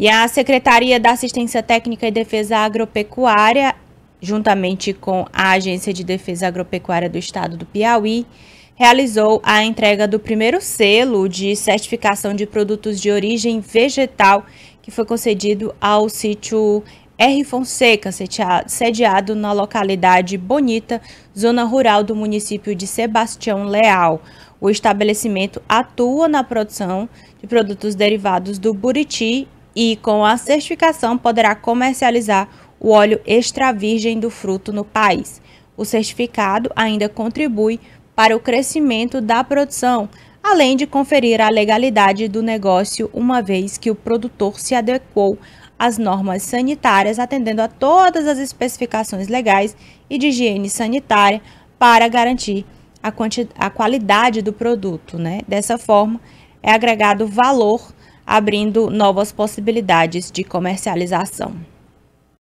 E a Secretaria da Assistência Técnica e Defesa Agropecuária, juntamente com a Agência de Defesa Agropecuária do Estado do Piauí, realizou a entrega do primeiro selo de certificação de produtos de origem vegetal que foi concedido ao sítio R. Fonseca, sediado na localidade Bonita, zona rural do município de Sebastião Leal. O estabelecimento atua na produção de produtos derivados do buriti e, com a certificação, poderá comercializar o óleo extra virgem do fruto no país. O certificado ainda contribui para o crescimento da produção, além de conferir a legalidade do negócio, uma vez que o produtor se adequou às normas sanitárias, atendendo a todas as especificações legais e de higiene sanitária para garantir a, a qualidade do produto. Né? Dessa forma, é agregado valor abrindo novas possibilidades de comercialização.